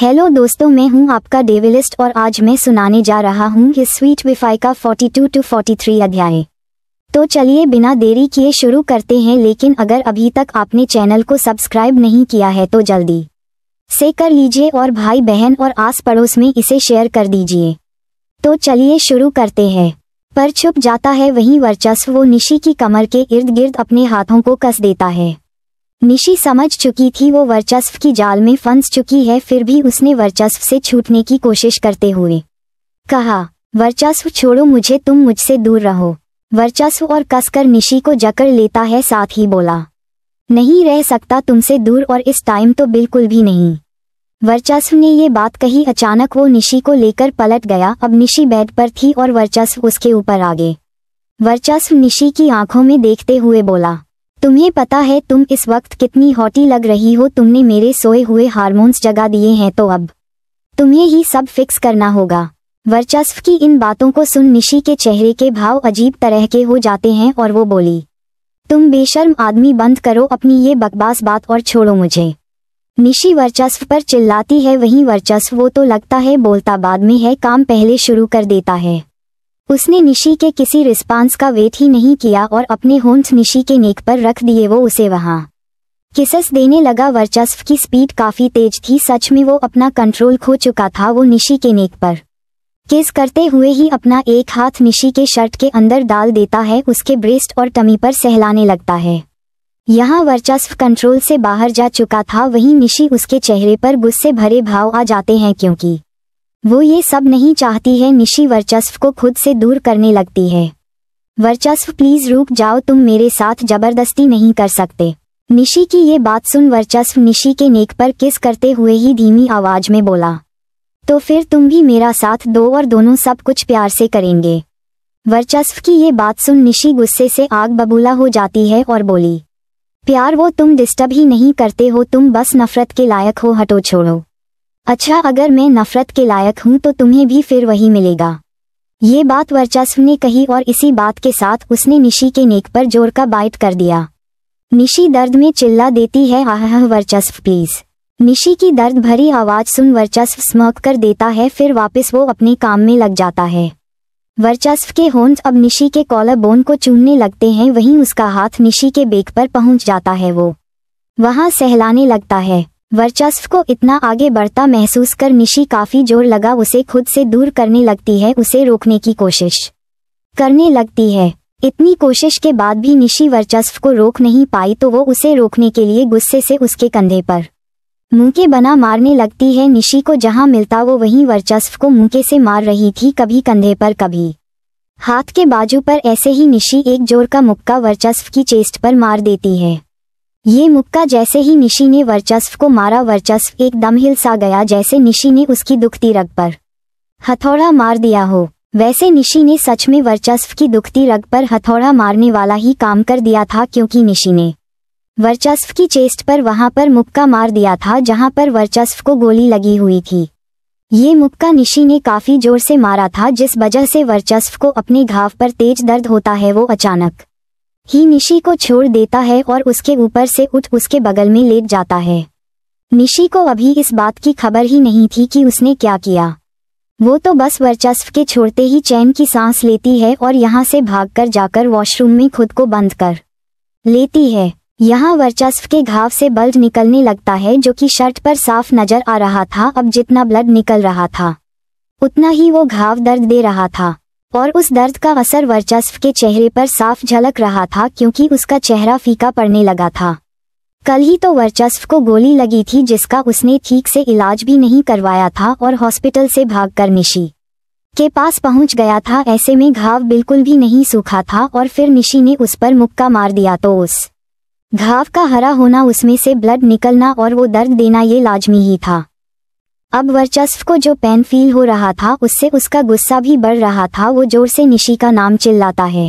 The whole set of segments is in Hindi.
हेलो दोस्तों मैं हूं आपका डेविलिस्ट और आज मैं सुनाने जा रहा हूं हिस स्वीट विफाई का 42 टू 43 अध्याय तो चलिए बिना देरी किए शुरू करते हैं लेकिन अगर अभी तक आपने चैनल को सब्सक्राइब नहीं किया है तो जल्दी से कर लीजिए और भाई बहन और आस पड़ोस में इसे शेयर कर दीजिए तो चलिए शुरू करते हैं पर छुप जाता है वहीं वर्चस्व वो निशी की कमर के इर्द गिर्द अपने हाथों को कस देता है निशी समझ चुकी थी वो वर्चस्व की जाल में फंस चुकी है फिर भी उसने वर्चस्व से छूटने की कोशिश करते हुए कहा वर्चस्व छोड़ो मुझे तुम मुझसे दूर रहो वर्चस्व और कसकर निशी को जकड़ लेता है साथ ही बोला नहीं रह सकता तुमसे दूर और इस टाइम तो बिल्कुल भी नहीं वर्चस्व ने ये बात कही अचानक वो निशी को लेकर पलट गया अब निशी बेड पर थी और वर्चस्व उसके ऊपर आ गए वर्चस्व निशी की आंखों में देखते हुए बोला तुम्हें पता है तुम इस वक्त कितनी हॉटी लग रही हो तुमने मेरे सोए हुए हार्मोन्स जगा दिए हैं तो अब तुम्हें ही सब फिक्स करना होगा वर्चस्व की इन बातों को सुन निशी के चेहरे के भाव अजीब तरह के हो जाते हैं और वो बोली तुम बेशर्म आदमी बंद करो अपनी ये बकबास बात और छोड़ो मुझे निशी वर्चस्व पर चिल्लाती है वहीं वर्चस्व वो तो लगता है बोलता बाद में है काम पहले शुरू कर देता है उसने निशी के किसी रिस्पांस का वेट ही नहीं किया और अपने होंठ निशी के नेक पर रख दिए वो उसे वहां किसस देने लगा वर्चस्व की स्पीड काफी तेज थी सच में वो अपना कंट्रोल खो चुका था वो निशी के नेक पर किस करते हुए ही अपना एक हाथ निशी के शर्ट के अंदर डाल देता है उसके ब्रेस्ट और टमी पर सहलाने लगता है यहाँ वर्चस्व कंट्रोल से बाहर जा चुका था वहीं निशी उसके चेहरे पर गुस्से भरे भाव आ जाते हैं क्योंकि वो ये सब नहीं चाहती है निशी वर्चस्व को खुद से दूर करने लगती है वर्चस्व प्लीज रुक जाओ तुम मेरे साथ जबरदस्ती नहीं कर सकते निशी की ये बात सुन वर्चस्व निशी के नेक पर किस करते हुए ही धीमी आवाज में बोला तो फिर तुम भी मेरा साथ दो और दोनों सब कुछ प्यार से करेंगे वर्चस्व की ये बात सुन निशी गुस्से से आग बबूला हो जाती है और बोली प्यार वो तुम डिस्टर्ब ही नहीं करते हो तुम बस नफरत के लायक हो हटो छोड़ो अच्छा अगर मैं नफरत के लायक हूँ तो तुम्हें भी फिर वही मिलेगा ये बात वर्चस्व ने कही और इसी बात के साथ उसने निशी के नेक पर जोर का बाइट कर दिया निशी दर्द में चिल्ला देती है आह वर्चस्व प्लीज निशी की दर्द भरी आवाज सुन वर्चस्व स्मक कर देता है फिर वापस वो अपने काम में लग जाता है वर्चस्व के होन्स अब निशी के कॉलर बोन को चूमने लगते हैं वहीं उसका हाथ निशी के बेग पर पहुंच जाता है वो वहां सहलाने लगता है वर्चस्व को इतना आगे बढ़ता महसूस कर निशी काफी जोर लगा उसे खुद से दूर करने लगती है उसे रोकने की कोशिश करने लगती है इतनी कोशिश के बाद भी निशी वर्चस्व को रोक नहीं पाई तो वो उसे रोकने के लिए गुस्से से उसके कंधे पर मुंह के बना मारने लगती है निशी को जहां मिलता वो वहीं वर्चस्व को मुंह के से मार रही थी कभी कंधे पर कभी हाथ के बाजू पर ऐसे ही निशी एक जोर का मुक्का वर्चस्व की चेस्ट पर मार देती है ये मुक्का जैसे ही निशी ने वर्चस्व को मारा वर्चस्व एकदम हिल सा गया जैसे निशी ने उसकी दुखती रग पर हथौड़ा मार दिया हो वैसे निशी ने सच में वर्चस्व की दुखती रग पर हथौड़ा मारने वाला ही काम कर दिया था क्योंकि निशी ने वर्चस्व की चेस्ट पर वहां पर मुक्का मार दिया था जहां पर वर्चस्व को गोली लगी हुई थी ये मुक्का निशी ने काफी जोर से मारा था जिस वजह से वर्चस्व को अपने घाव पर तेज दर्द होता है वो अचानक ही निशी को छोड़ देता है और उसके ऊपर से उठ उसके बगल में लेट जाता है निशी को अभी इस बात की खबर ही नहीं थी कि उसने क्या किया वो तो बस वर्चस्व के छोड़ते ही चैन की सांस लेती है और यहाँ से भागकर जाकर वॉशरूम में खुद को बंद कर लेती है यहाँ वर्चस्व के घाव से ब्लड निकलने लगता है जो कि शर्ट पर साफ नजर आ रहा था अब जितना ब्लड निकल रहा था उतना ही वो घाव दर्द दे रहा था और उस दर्द का असर वर्चस्व के चेहरे पर साफ झलक रहा था क्योंकि उसका चेहरा फीका पड़ने लगा था कल ही तो वर्चस्व को गोली लगी थी जिसका उसने ठीक से इलाज भी नहीं करवाया था और हॉस्पिटल से भागकर निशी के पास पहुंच गया था ऐसे में घाव बिल्कुल भी नहीं सूखा था और फिर निशी ने उस पर मुक्का मार दिया तो उस घाव का हरा होना उसमें से ब्लड निकलना और वो दर्द देना ये लाजमी ही था अब वर्चस्व को जो पेन फील हो रहा था उससे उसका गुस्सा भी बढ़ रहा था वो जोर से निशी का नाम चिल्लाता है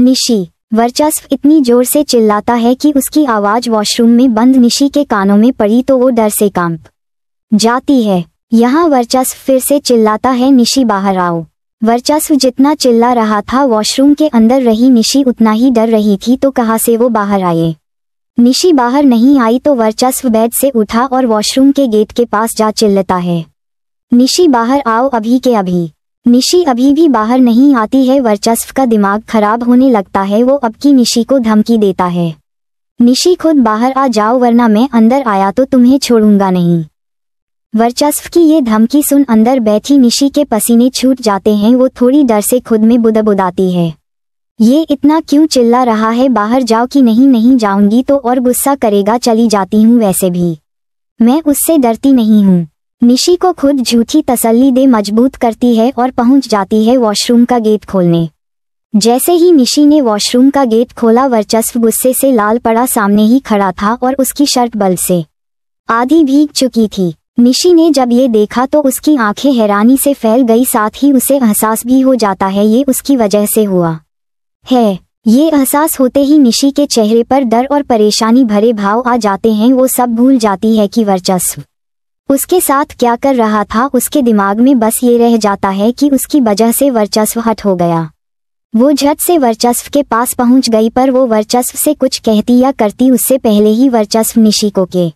निशी वर्चस्व इतनी जोर से चिल्लाता है कि उसकी आवाज वॉशरूम में बंद निशी के कानों में पड़ी तो वो डर से कांप जाती है यहाँ वर्चस्व फिर से चिल्लाता है निशी बाहर आओ वर्चस्व जितना चिल्ला रहा था वॉशरूम के अंदर रही निशी उतना ही डर रही थी तो कहाँ से वो बाहर आए निशी बाहर नहीं आई तो वर्चस्व बेड से उठा और वॉशरूम के गेट के पास जा चिल्लता है निशी बाहर आओ अभी के अभी निशी अभी भी बाहर नहीं आती है वर्चस्व का दिमाग खराब होने लगता है वो अब की निशी को धमकी देता है निशी खुद बाहर आ जाओ वरना मैं अंदर आया तो तुम्हें छोड़ूंगा नहीं वर्चस्व की ये धमकी सुन अंदर बैठी निशी के पसीने छूट जाते हैं वो थोड़ी डर से खुद में बुदबुदाती है ये इतना क्यों चिल्ला रहा है बाहर जाओ कि नहीं नहीं जाऊंगी तो और गुस्सा करेगा चली जाती हूँ वैसे भी मैं उससे डरती नहीं हूँ निशी को खुद झूठी तसल्ली दे मजबूत करती है और पहुंच जाती है वॉशरूम का गेट खोलने जैसे ही निशी ने वॉशरूम का गेट खोला वर्चस्व गुस्से से लाल पड़ा सामने ही खड़ा था और उसकी शर्ट बल से आधी भीग चुकी थी निशी ने जब ये देखा तो उसकी आंखें हैरानी से फैल गई साथ ही उसे एहसास भी हो जाता है ये उसकी वजह से हुआ है ये एहसास होते ही निशी के चेहरे पर डर और परेशानी भरे भाव आ जाते हैं वो सब भूल जाती है कि वर्चस्व उसके साथ क्या कर रहा था उसके दिमाग में बस ये रह जाता है कि उसकी वजह से वर्चस्व हट हो गया वो झट से वर्चस्व के पास पहुंच गई पर वो वर्चस्व से कुछ कहती या करती उससे पहले ही वर्चस्व निशी को के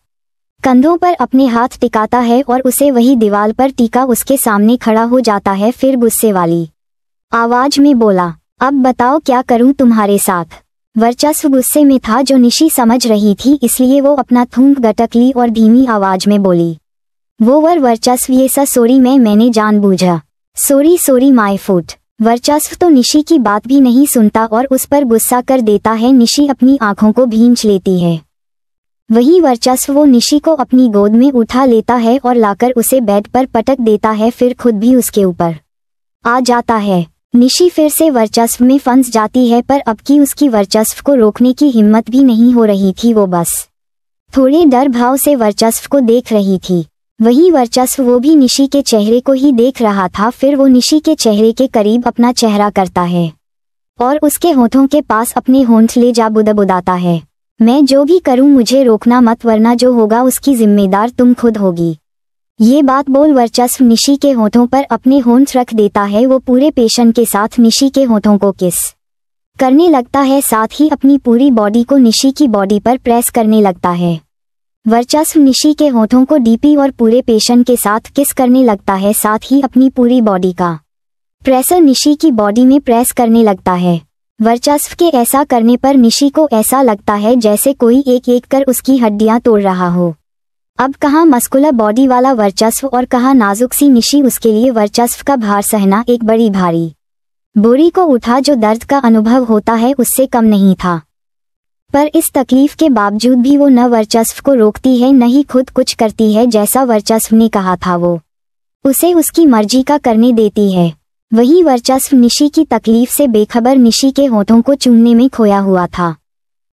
कंधों पर अपने हाथ टिकाता है और उसे वही दीवार पर टीका उसके सामने खड़ा हो जाता है फिर गुस्से वाली आवाज में बोला अब बताओ क्या करूं तुम्हारे साथ वर्चस्व गुस्से में था जो निशी समझ रही थी इसलिए वो अपना थूंक गटक ली और धीमी आवाज में बोली वो वर वर्चस्व ये सा सोरी मैं मैंने जान बूझा सोरी सोरी माई फूट वर्चस्व तो निशी की बात भी नहीं सुनता और उस पर गुस्सा कर देता है निशी अपनी आंखों को भींच लेती है वही वर्चस्व वो निशी को अपनी गोद में उठा लेता है और लाकर उसे बेड पर पटक देता है फिर खुद भी उसके ऊपर आ जाता है निशी फिर से वर्चस्व में फंस जाती है पर अब की उसकी वर्चस्व को रोकने की हिम्मत भी नहीं हो रही थी वो बस थोड़े डर भाव से वर्चस्व को देख रही थी वही वर्चस्व वो भी निशी के चेहरे को ही देख रहा था फिर वो निशी के चेहरे के करीब अपना चेहरा करता है और उसके होठों के पास अपने होंठ ले जा बुदबुदाता है मैं जो भी करूं मुझे रोकना मत वरना जो होगा उसकी जिम्मेदार तुम खुद होगी ये बात बोल वर्चस्व निशी के होठों पर अपने होंठ रख देता है वो पूरे पेशन के साथ निशी के होठों को किस करने लगता है साथ ही अपनी पूरी बॉडी को निशी की बॉडी पर प्रेस करने लगता है वर्चस्व निशी के होठों को डीपी और पूरे पेशन के साथ किस करने लगता है साथ ही अपनी पूरी बॉडी का प्रेसर निशी की बॉडी में प्रेस करने लगता है वर्चस्व के ऐसा करने पर निशी को ऐसा लगता है जैसे कोई एक एक कर उसकी हड्डियां तोड़ रहा हो अब कहा मस्कुलर बॉडी वाला वर्चस्व और कहा नाजुक सी निशी उसके लिए वर्चस्व का भार सहना एक बड़ी भारी बोरी को उठा जो दर्द का अनुभव होता है उससे कम नहीं था पर इस तकलीफ के बावजूद भी वो न वर्चस्व को रोकती है न ही खुद कुछ करती है जैसा वर्चस्व ने कहा था वो उसे उसकी मर्जी का करने देती है वही वर्चस्व निशी की तकलीफ से बेखबर निशी के होठों को चूमने में खोया हुआ था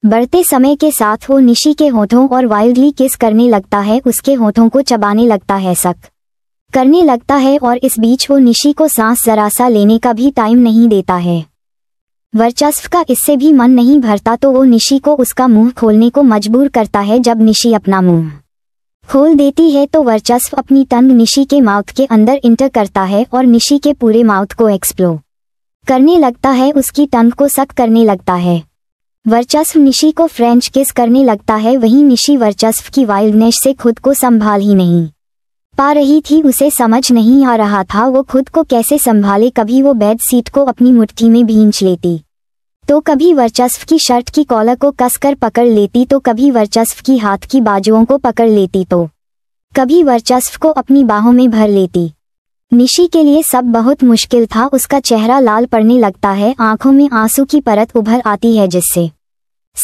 बढ़ते समय के साथ वो निशी के होठों और वाइल्डली किस करने लगता है उसके होठों को चबाने लगता है सक करने लगता है और इस बीच वो निशी को सांस जरा सा लेने का भी टाइम नहीं देता है वर्चस्व का इससे भी मन नहीं भरता तो वो निशी को उसका मुंह खोलने को मजबूर करता है जब निशी अपना मुंह खोल देती है तो वर्चस्व अपनी टंग निशी के माउथ के अंदर इंटर करता है और निशी के पूरे माउथ को एक्सप्लोर करने लगता है उसकी टंग को सक करने लगता है वर्चस्व निशी को फ्रेंच किस करने लगता है वहीं निशी वर्चस्व की वाइल्डनेस से खुद को संभाल ही नहीं पा रही थी उसे समझ नहीं आ रहा था वो खुद को कैसे संभाले कभी वो बेड सीट को अपनी मुट्ठी में भींच लेती तो कभी वर्चस्व की शर्ट की कॉलर को कसकर पकड़ लेती तो कभी वर्चस्व की हाथ की बाजुओं को पकड़ लेती तो कभी वर्चस्व को अपनी बाहों में भर लेती निशी के लिए सब बहुत मुश्किल था उसका चेहरा लाल पड़ने लगता है आंखों में आंसू की परत उभर आती है जिससे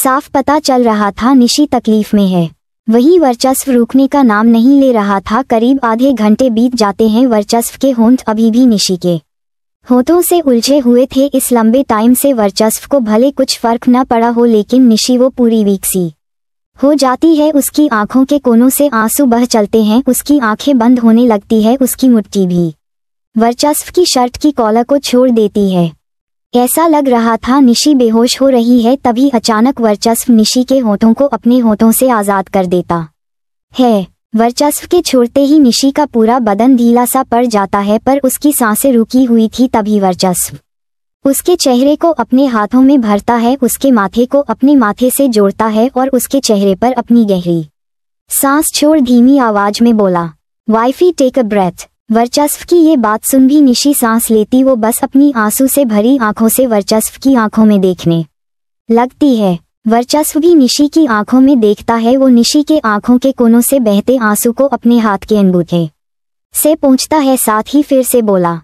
साफ पता चल रहा था निशी तकलीफ में है वही वर्चस्व रुकने का नाम नहीं ले रहा था करीब आधे घंटे बीत जाते हैं वर्चस्व के होंठ अभी भी निशी के होठों से उलझे हुए थे इस लंबे टाइम से वर्चस्व को भले कुछ फर्क न पड़ा हो लेकिन निशी वो पूरी वीक सी हो जाती है उसकी आंखों के कोनों से आंसू बह चलते हैं उसकी आंखें बंद होने लगती है उसकी मुट्ठी भी वर्चस्व की शर्ट की कॉलर को छोड़ देती है ऐसा लग रहा था निशी बेहोश हो रही है तभी अचानक वर्चस्व निशी के होठों को अपने होठों से आज़ाद कर देता है वर्चस्व के छोड़ते ही निशी का पूरा बदन ढीला सा पड़ जाता है पर उसकी सांसें रुकी हुई थी तभी वर्चस्व उसके चेहरे को अपने हाथों में भरता है उसके माथे को अपने माथे से जोड़ता है और उसके चेहरे पर अपनी गहरी सांस छोड़ धीमी आवाज में बोला वाइफी टेक अ ब्रेथ वर्चस्व की ये बात सुन भी निशी सांस लेती वो बस अपनी आंसू से भरी आंखों से वर्चस्व की आंखों में देखने लगती है वर्चस्व भी निशी की आंखों में देखता है वो निशी के आंखों के कोनों से बहते आंसू को अपने हाथ के अनबूठे से पूछता है साथ ही फिर से बोला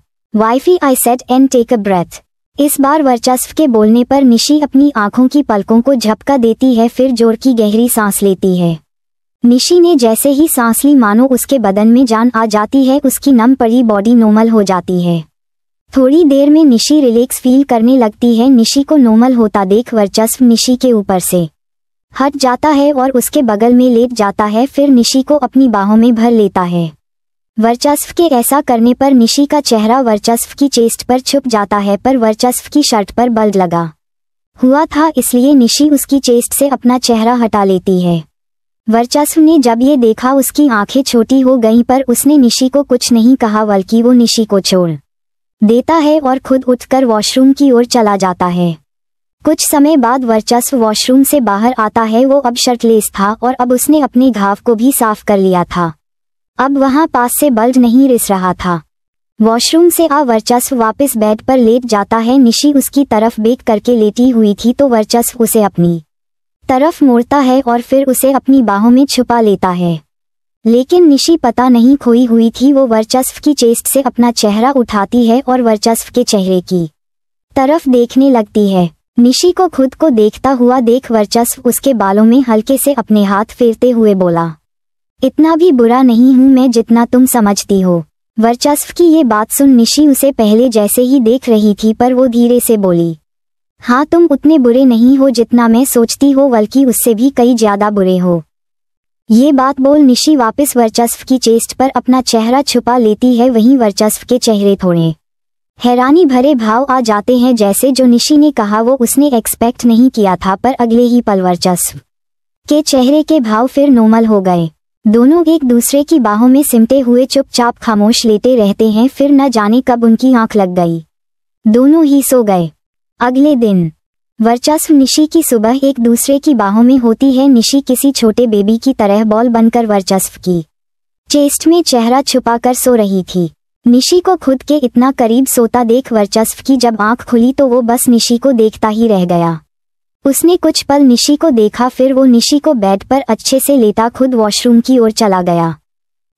wifey I said and take a breath इस बार वर्चस्व के बोलने पर निशी अपनी आंखों की पलकों को झपका देती है फिर जोर की गहरी सांस लेती है निशी ने जैसे ही सांस ली मानो उसके बदन में जान आ जाती है उसकी नम पड़ी बॉडी नॉर्मल हो जाती है थोड़ी देर में निशी रिलैक्स फील करने लगती है निशी को नॉर्मल होता देख वर्चस्व निशी के ऊपर से हट जाता है और उसके बगल में लेट जाता है फिर निशी को अपनी बाहों में भर लेता है वर्चस्व के ऐसा करने पर निशी का चेहरा वर्चस्व की चेस्ट पर छुप जाता है पर वर्चस्व की शर्ट पर बल्ब लगा हुआ था इसलिए निशी उसकी चेस्ट से अपना चेहरा हटा लेती है वर्चस्व ने जब ये देखा उसकी आंखें छोटी हो गईं पर उसने निशी को कुछ नहीं कहा बल्कि वो निशी को छोड़ देता है और खुद उठकर वॉशरूम की ओर चला जाता है कुछ समय बाद वर्चस्व वॉशरूम से बाहर आता है वो अब शर्टलेस था और अब उसने अपने घाव को भी साफ कर लिया था अब वहां पास से बल्ड नहीं रिस रहा था वॉशरूम से आ वर्चस्व वापस बेड पर लेट जाता है निशी उसकी तरफ बेक करके लेटी हुई थी तो वर्चस्व उसे अपनी तरफ मोड़ता है और फिर उसे अपनी बाहों में छुपा लेता है लेकिन निशी पता नहीं खोई हुई थी वो वर्चस्व की चेस्ट से अपना चेहरा उठाती है और वर्चस्व के चेहरे की तरफ देखने लगती है निशी को खुद को देखता हुआ देख वर्चस्व उसके बालों में हल्के से अपने हाथ फेरते हुए बोला इतना भी बुरा नहीं हूं मैं जितना तुम समझती हो वर्चस्व की ये बात सुन निशी उसे पहले जैसे ही देख रही थी पर वो धीरे से बोली हाँ तुम उतने बुरे नहीं हो जितना मैं सोचती हो बल्कि उससे भी कई ज्यादा बुरे हो ये बात बोल निशी वापस वर्चस्व की चेस्ट पर अपना चेहरा छुपा लेती है वहीं वर्चस्व के चेहरे थोड़े हैरानी भरे भाव आ जाते हैं जैसे जो निशी ने कहा वो उसने एक्सपेक्ट नहीं किया था पर अगले ही पल वर्चस्व के चेहरे के भाव फिर नॉर्मल हो गए दोनों एक दूसरे की बाहों में सिमटे हुए चुपचाप खामोश लेते रहते हैं फिर न जाने कब उनकी आंख लग गई दोनों ही सो गए अगले दिन वर्चस्व निशी की सुबह एक दूसरे की बाहों में होती है निशी किसी छोटे बेबी की तरह बॉल बनकर वर्चस्व की चेस्ट में चेहरा छुपाकर सो रही थी निशी को खुद के इतना करीब सोता देख वर्चस्व की जब आंख खुली तो वो बस निशी को देखता ही रह गया उसने कुछ पल निशी को देखा फिर वो निशी को बेड पर अच्छे से लेता खुद वॉशरूम की ओर चला गया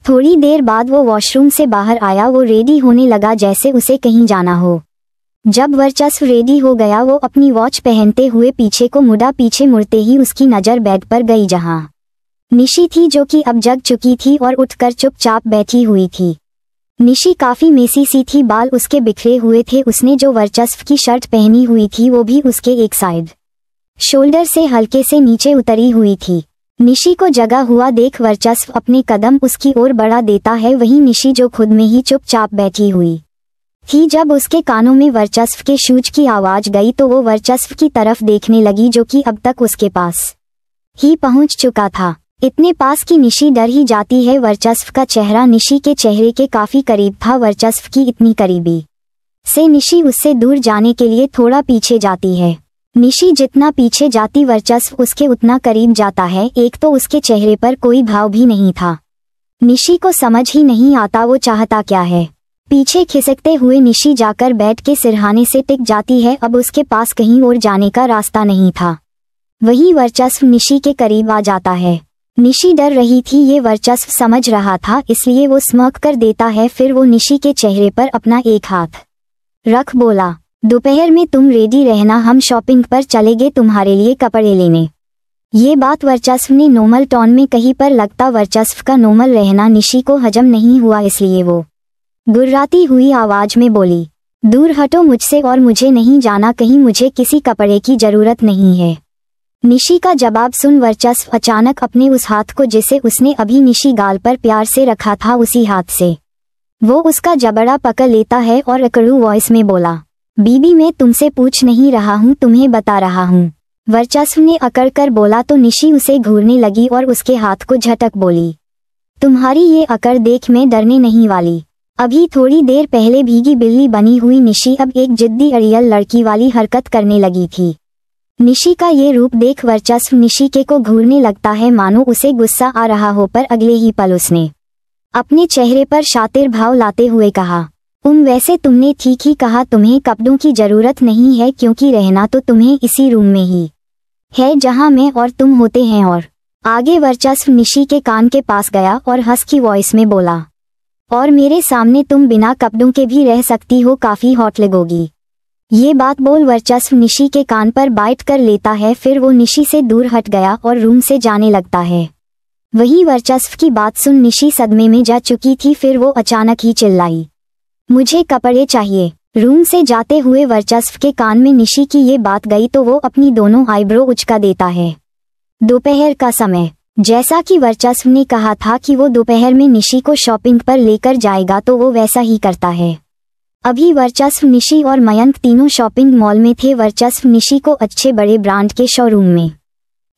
थोड़ी देर बाद वो वॉशरूम से बाहर आया वो रेडी होने लगा जैसे उसे कहीं जाना हो जब वर्चस्व रेडी हो गया वो अपनी वॉच पहनते हुए पीछे को मुड़ा पीछे मुड़ते ही उसकी नज़र बेड पर गई जहां निशी थी जो कि अब जग चुकी थी और उठकर चुपचाप बैठी हुई थी निशी काफ़ी मेसी सी थी बाल उसके बिखरे हुए थे उसने जो वर्चस्व की शर्ट पहनी हुई थी वो भी उसके एक साइड शोल्डर से हल्के से नीचे उतरी हुई थी निशी को जगा हुआ देख वर्चस्व अपने कदम उसकी ओर बढ़ा देता है वहीं निशी जो खुद में ही चुपचाप बैठी हुई ही जब उसके कानों में वर्चस्व के शूज की आवाज गई तो वो वर्चस्व की तरफ देखने लगी जो कि अब तक उसके पास ही पहुंच चुका था इतने पास की निशी डर ही जाती है वर्चस्व का चेहरा निशी के चेहरे के काफी करीब था वर्चस्व की इतनी करीबी से निशी उससे दूर जाने के लिए थोड़ा पीछे जाती है निशी जितना पीछे जाती वर्चस्व उसके उतना करीब जाता है एक तो उसके चेहरे पर कोई भाव भी नहीं था निशी को समझ ही नहीं आता वो चाहता क्या है पीछे खिसकते हुए निशी जाकर बैठ के सिरहाने से टिक जाती है अब उसके पास कहीं और जाने का रास्ता नहीं था वही वर्चस्व निशी के करीब आ जाता है निशी डर रही थी ये वर्चस्व समझ रहा था इसलिए वो स्मक कर देता है फिर वो निशी के चेहरे पर अपना एक हाथ रख बोला दोपहर में तुम रेडी रहना हम शॉपिंग पर चले गए तुम्हारे लिए कपड़े लेने ये बात वर्चस्व ने नोमल टोन में कहीं पर लगता वर्चस्व का नोमल रहना निशी को हजम नहीं हुआ इसलिए वो गुर्राती हुई आवाज में बोली दूर हटो मुझसे और मुझे नहीं जाना कहीं मुझे किसी कपड़े की जरूरत नहीं है निशी का जवाब सुन वर्चस्व अचानक अपने उस हाथ को जिसे उसने अभी निशी गाल पर प्यार से रखा था उसी हाथ से वो उसका जबड़ा पकड़ लेता है और अकड़ू वॉइस में बोला बीबी मैं तुमसे पूछ नहीं रहा हूँ तुम्हें बता रहा हूँ वर्चस्व ने अकड़ कर बोला तो निशी उसे घूरने लगी और उसके हाथ को झटक बोली तुम्हारी ये अकड़ देख मैं डरने नहीं वाली अभी थोड़ी देर पहले भीगी बिल्ली बनी हुई निशी अब एक जिद्दी अड़ियल लड़की वाली हरकत करने लगी थी निशी का ये रूप देख वर्चस्व निशी के को घूरने लगता है मानो उसे गुस्सा आ रहा हो पर अगले ही पल उसने अपने चेहरे पर शातिर भाव लाते हुए कहा उम वैसे तुमने ठीक ही कहा तुम्हें कपड़ों की जरूरत नहीं है क्योंकि रहना तो तुम्हें इसी रूम में ही है जहां मैं और तुम होते हैं और आगे वर्चस्व निशी के कान के पास गया और हंस की वॉइस में बोला और मेरे सामने तुम बिना कपड़ों के भी रह सकती हो काफी हॉट लगोगी ये बात बोल वर्चस्व निशी के कान पर बाइट कर लेता है फिर वो निशी से दूर हट गया और रूम से जाने लगता है वही वर्चस्व की बात सुन निशी सदमे में जा चुकी थी फिर वो अचानक ही चिल्लाई मुझे कपड़े चाहिए रूम से जाते हुए वर्चस्व के कान में निशी की ये बात गई तो वो अपनी दोनों आईब्रो उचका देता है दोपहर का समय जैसा कि वर्चस्व ने कहा था कि वो दोपहर में निशी को शॉपिंग पर लेकर जाएगा तो वो वैसा ही करता है अभी वर्चस्व निशी और मयंक तीनों शॉपिंग मॉल में थे वर्चस्व निशी को अच्छे बड़े ब्रांड के शोरूम में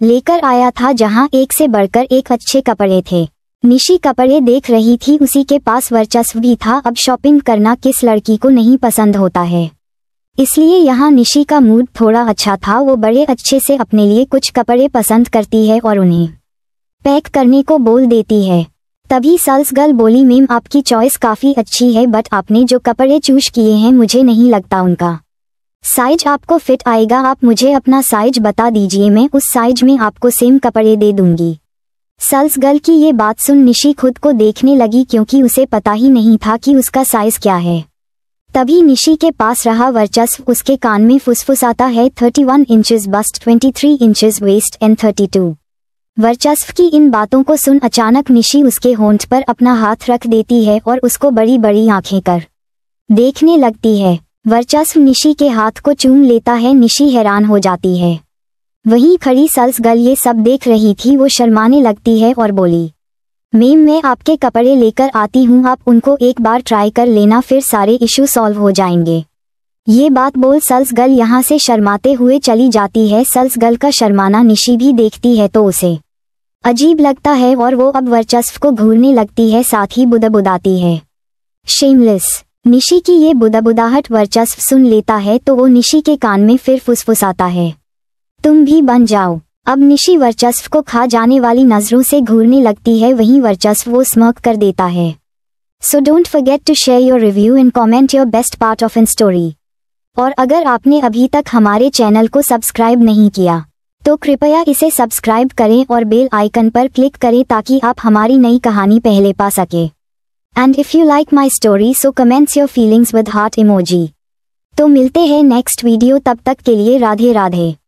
लेकर आया था जहां एक से बढ़कर एक अच्छे कपड़े थे निशी कपड़े देख रही थी उसी के पास वर्चस्व भी था अब शॉपिंग करना किस लड़की को नहीं पसंद होता है इसलिए यहाँ निशी का मूड थोड़ा अच्छा था वो बड़े अच्छे से अपने लिए कुछ कपड़े पसंद करती है और उन्हें पैक करने को बोल देती है तभी सल्स गर्ल बोली मैम आपकी चॉइस काफ़ी अच्छी है बट आपने जो कपड़े चूज किए हैं मुझे नहीं लगता उनका साइज आपको फिट आएगा आप मुझे अपना साइज बता दीजिए मैं उस साइज में आपको सेम कपड़े दे दूंगी सल्स गर्ल की ये बात सुन निशी खुद को देखने लगी क्योंकि उसे पता ही नहीं था कि उसका साइज क्या है तभी निशी के पास रहा वर्चस्व उसके कान में फुसफुसाता है 31 inches bust 23 inches waist and 32 वर्चस्व की इन बातों को सुन अचानक निशी उसके होंठ पर अपना हाथ रख देती है और उसको बड़ी बड़ी आंखें कर देखने लगती है वर्चस्व निशी के हाथ को चूम लेता है निशी हैरान हो जाती है वहीं खड़ी सल्स गल ये सब देख रही थी वो शर्माने लगती है और बोली मैम मैं आपके कपड़े लेकर आती हूँ आप उनको एक बार ट्राई कर लेना फिर सारे इशू सॉल्व हो जाएंगे ये बात बोल सल्स गल यहाँ से शर्माते हुए चली जाती है सल्स गल का शर्माना निशी भी देखती है तो उसे अजीब लगता है और वो अब वर्चस्व को घूरने लगती है साथ ही बुदबुदाती है शेमलेस निशी की ये बुदबुदाहट वर्चस्व सुन लेता है तो वो निशी के कान में फिर फुसफुसाता है तुम भी बन जाओ अब निशी वर्चस्व को खा जाने वाली नजरों से घूरने लगती है वहीं वर्चस्व वो स्मर्क कर देता है so don't forget to share your review and comment your best part of an story और अगर आपने अभी तक हमारे चैनल को सब्सक्राइब नहीं किया तो कृपया इसे सब्सक्राइब करें और बेल आइकन पर क्लिक करें ताकि आप हमारी नई कहानी पहले पा सकें and if you like my story so comments your feelings with heart emoji तो मिलते हैं नेक्स्ट वीडियो तब तक के लिए राधे राधे